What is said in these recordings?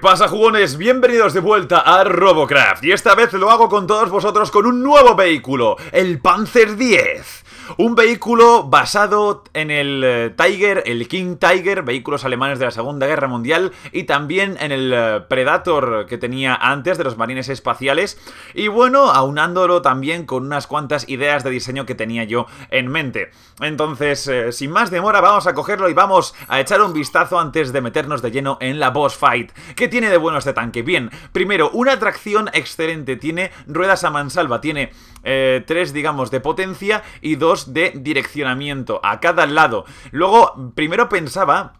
pasa jugones? Bienvenidos de vuelta a Robocraft y esta vez lo hago con todos vosotros con un nuevo vehículo, el Panzer 10 un vehículo basado en el eh, Tiger, el King Tiger, vehículos alemanes de la Segunda Guerra Mundial y también en el eh, Predator que tenía antes de los marines espaciales. Y bueno, aunándolo también con unas cuantas ideas de diseño que tenía yo en mente. Entonces, eh, sin más demora, vamos a cogerlo y vamos a echar un vistazo antes de meternos de lleno en la boss fight. ¿Qué tiene de bueno este tanque? Bien, primero, una tracción excelente. Tiene ruedas a mansalva, tiene tres, digamos, de potencia y dos de direccionamiento a cada lado. Luego, primero pensaba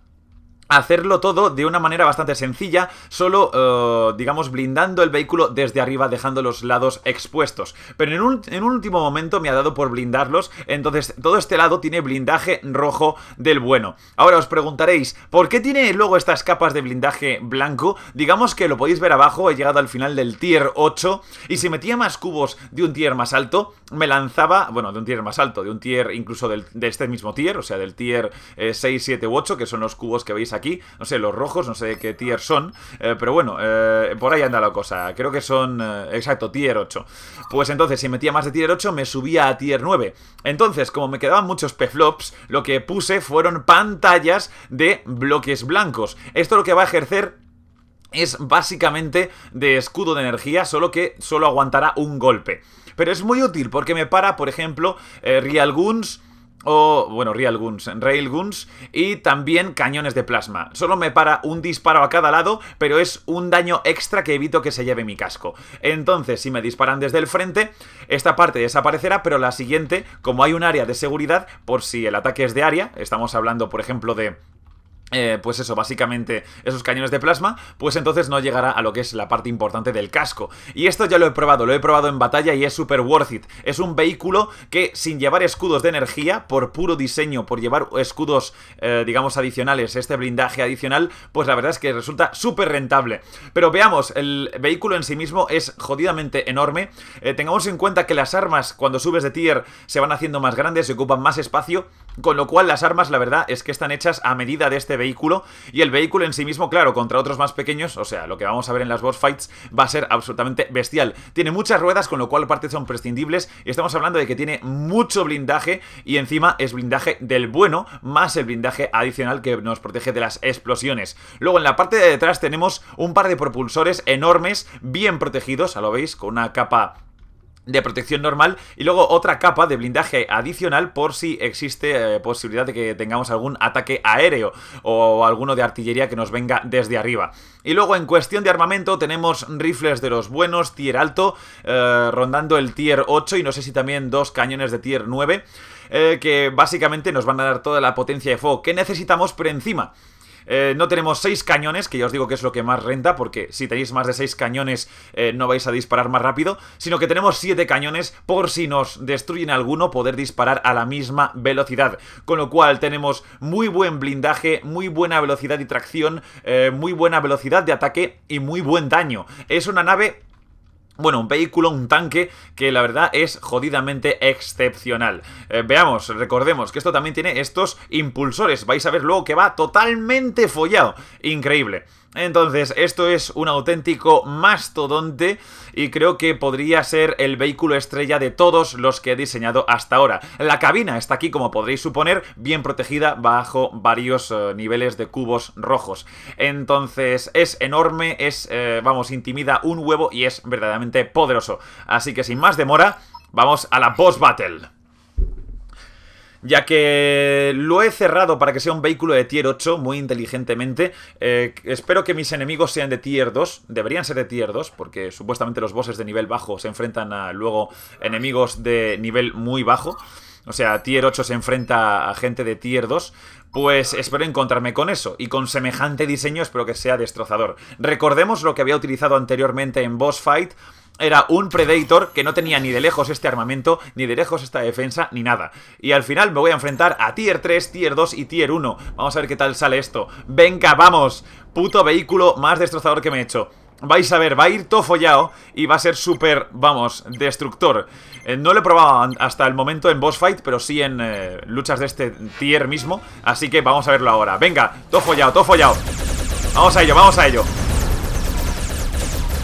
hacerlo todo de una manera bastante sencilla, solo, eh, digamos, blindando el vehículo desde arriba, dejando los lados expuestos. Pero en un, último momento me ha dado por blindarlos, entonces todo este lado tiene blindaje rojo del bueno. Ahora os preguntaréis, ¿por qué tiene luego estas capas de blindaje blanco? Digamos que lo podéis ver abajo, he llegado al final del tier 8, y si metía más cubos de un tier más alto, me lanzaba, bueno, de un tier más alto, de un tier incluso de este mismo tier, o sea, del tier 6, eh, 7 u 8, que son los cubos que veis aquí, aquí. No sé, los rojos, no sé qué tier son. Eh, pero bueno, eh, por ahí anda la cosa. Creo que son, eh, exacto, tier 8. Pues entonces, si metía más de tier 8, me subía a tier 9. Entonces, como me quedaban muchos peflops, flops lo que puse fueron pantallas de bloques blancos. Esto lo que va a ejercer es básicamente de escudo de energía, solo que solo aguantará un golpe. Pero es muy útil porque me para, por ejemplo, eh, Real Guns o, bueno, Real Guns, Rail Guns, y también cañones de plasma. Solo me para un disparo a cada lado, pero es un daño extra que evito que se lleve mi casco. Entonces, si me disparan desde el frente, esta parte desaparecerá, pero la siguiente, como hay un área de seguridad, por si el ataque es de área, estamos hablando, por ejemplo, de eh, pues eso, básicamente esos cañones de plasma, pues entonces no llegará a lo que es la parte importante del casco. Y esto ya lo he probado, lo he probado en batalla y es super worth it. Es un vehículo que sin llevar escudos de energía, por puro diseño, por llevar escudos, eh, digamos, adicionales, este blindaje adicional, pues la verdad es que resulta súper rentable. Pero veamos, el vehículo en sí mismo es jodidamente enorme. Eh, tengamos en cuenta que las armas cuando subes de tier se van haciendo más grandes, se ocupan más espacio, con lo cual las armas la verdad es que están hechas a medida de este vehículo. Y el vehículo en sí mismo, claro, contra otros más pequeños, o sea, lo que vamos a ver en las boss fights va a ser absolutamente bestial. Tiene muchas ruedas, con lo cual partes son prescindibles. Y estamos hablando de que tiene mucho blindaje y encima es blindaje del bueno, más el blindaje adicional que nos protege de las explosiones. Luego en la parte de detrás tenemos un par de propulsores enormes, bien protegidos, a lo veis, con una capa de protección normal y luego otra capa de blindaje adicional por si existe eh, posibilidad de que tengamos algún ataque aéreo o alguno de artillería que nos venga desde arriba. Y luego en cuestión de armamento tenemos rifles de los buenos, tier alto, eh, rondando el tier 8 y no sé si también dos cañones de tier 9 eh, que básicamente nos van a dar toda la potencia de fuego que necesitamos por encima eh, no tenemos 6 cañones, que ya os digo que es lo que más renta, porque si tenéis más de 6 cañones eh, no vais a disparar más rápido, sino que tenemos 7 cañones por si nos destruyen alguno poder disparar a la misma velocidad. Con lo cual tenemos muy buen blindaje, muy buena velocidad y tracción, eh, muy buena velocidad de ataque y muy buen daño. Es una nave bueno, un vehículo, un tanque que la verdad es jodidamente excepcional. Eh, veamos, recordemos que esto también tiene estos impulsores. Vais a ver luego que va totalmente follado. Increíble. Entonces, esto es un auténtico mastodonte y creo que podría ser el vehículo estrella de todos los que he diseñado hasta ahora. La cabina está aquí, como podréis suponer, bien protegida bajo varios eh, niveles de cubos rojos. Entonces, es enorme, es, eh, vamos, intimida un huevo y es verdaderamente poderoso. Así que sin más demora, vamos a la boss battle ya que lo he cerrado para que sea un vehículo de tier 8 muy inteligentemente. Eh, espero que mis enemigos sean de tier 2, deberían ser de tier 2, porque supuestamente los bosses de nivel bajo se enfrentan a luego enemigos de nivel muy bajo. O sea, tier 8 se enfrenta a gente de tier 2. Pues espero encontrarme con eso, y con semejante diseño espero que sea destrozador. Recordemos lo que había utilizado anteriormente en Boss Fight, era un Predator que no tenía ni de lejos este armamento, ni de lejos esta defensa, ni nada. Y al final me voy a enfrentar a Tier 3, Tier 2 y Tier 1. Vamos a ver qué tal sale esto. ¡Venga, vamos! Puto vehículo más destrozador que me he hecho. Vais a ver, va a ir todo follado y va a ser súper, vamos, destructor. Eh, no lo he probado hasta el momento en boss fight, pero sí en eh, luchas de este tier mismo. Así que vamos a verlo ahora. Venga, todo follado, todo follado. Vamos a ello, vamos a ello.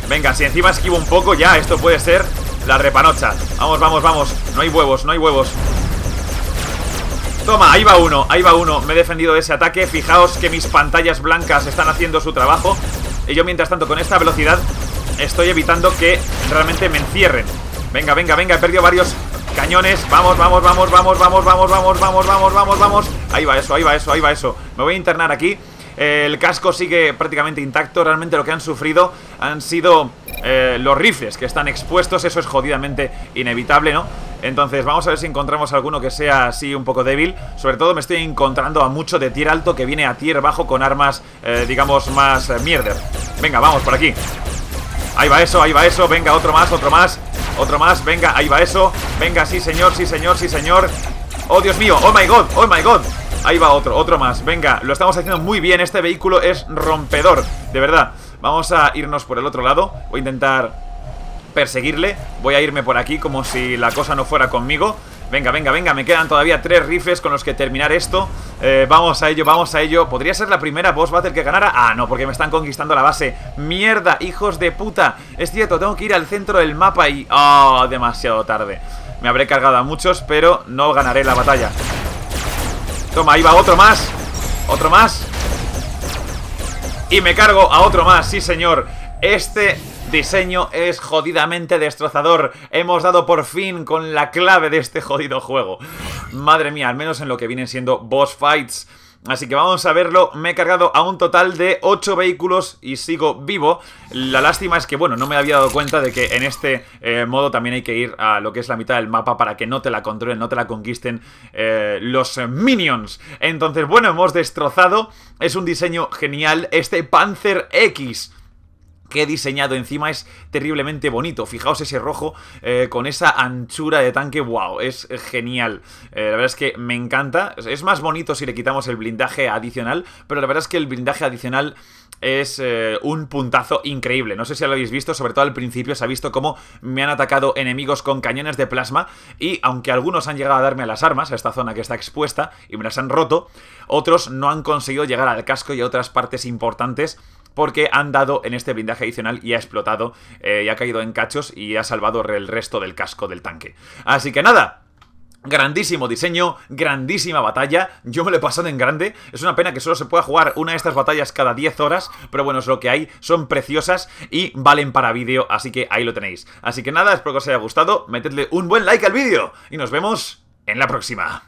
Venga, si encima esquivo un poco ya, esto puede ser la repanocha Vamos, vamos, vamos No hay huevos, no hay huevos Toma, ahí va uno, ahí va uno Me he defendido de ese ataque Fijaos que mis pantallas blancas están haciendo su trabajo Y yo mientras tanto con esta velocidad Estoy evitando que realmente me encierren Venga, venga, venga, he perdido varios cañones Vamos, vamos, vamos, vamos, vamos, vamos, vamos, vamos, vamos, vamos, vamos Ahí va eso, ahí va eso, ahí va eso Me voy a internar aquí el casco sigue prácticamente intacto. Realmente lo que han sufrido han sido eh, los rifles que están expuestos. Eso es jodidamente inevitable, ¿no? Entonces vamos a ver si encontramos alguno que sea así un poco débil Sobre todo me estoy encontrando a mucho de tier alto que viene a tier bajo con armas, eh, digamos, más eh, mierder Venga, vamos, por aquí Ahí va eso, ahí va eso, venga, otro más, otro más Otro más, venga, ahí va eso Venga, sí señor, sí señor, sí señor Oh, Dios mío, oh my god, oh my god Ahí va otro, otro más. Venga, lo estamos haciendo muy bien. Este vehículo es rompedor, de verdad. Vamos a irnos por el otro lado. Voy a intentar perseguirle. Voy a irme por aquí como si la cosa no fuera conmigo. Venga, venga, venga, me quedan todavía tres rifles con los que terminar esto eh, Vamos a ello, vamos a ello ¿Podría ser la primera boss battle que ganara? Ah, no, porque me están conquistando la base ¡Mierda, hijos de puta! Es cierto, tengo que ir al centro del mapa y... ¡Oh, demasiado tarde! Me habré cargado a muchos, pero no ganaré la batalla Toma, ahí va otro más. Otro más. Y me cargo a otro más, sí señor. Este diseño es jodidamente destrozador. Hemos dado por fin con la clave de este jodido juego. Madre mía, al menos en lo que vienen siendo boss fights. Así que vamos a verlo, me he cargado a un total de 8 vehículos y sigo vivo La lástima es que, bueno, no me había dado cuenta de que en este eh, modo también hay que ir a lo que es la mitad del mapa Para que no te la controlen, no te la conquisten eh, los minions Entonces, bueno, hemos destrozado, es un diseño genial, este Panzer X que he diseñado encima es terriblemente bonito. Fijaos ese rojo eh, con esa anchura de tanque, wow, es genial. Eh, la verdad es que me encanta. Es más bonito si le quitamos el blindaje adicional, pero la verdad es que el blindaje adicional es eh, un puntazo increíble. No sé si lo habéis visto, sobre todo al principio se ha visto cómo me han atacado enemigos con cañones de plasma y aunque algunos han llegado a darme a las armas, a esta zona que está expuesta, y me las han roto, otros no han conseguido llegar al casco y a otras partes importantes porque han dado en este blindaje adicional y ha explotado eh, y ha caído en cachos y ha salvado el resto del casco del tanque. Así que nada, Grandísimo diseño, grandísima batalla, yo me lo he pasado en grande, es una pena que solo se pueda jugar una de estas batallas cada 10 horas, pero bueno, es lo que hay, son preciosas y valen para vídeo, así que ahí lo tenéis. Así que nada, espero que os haya gustado, metedle un buen like al vídeo y nos vemos en la próxima.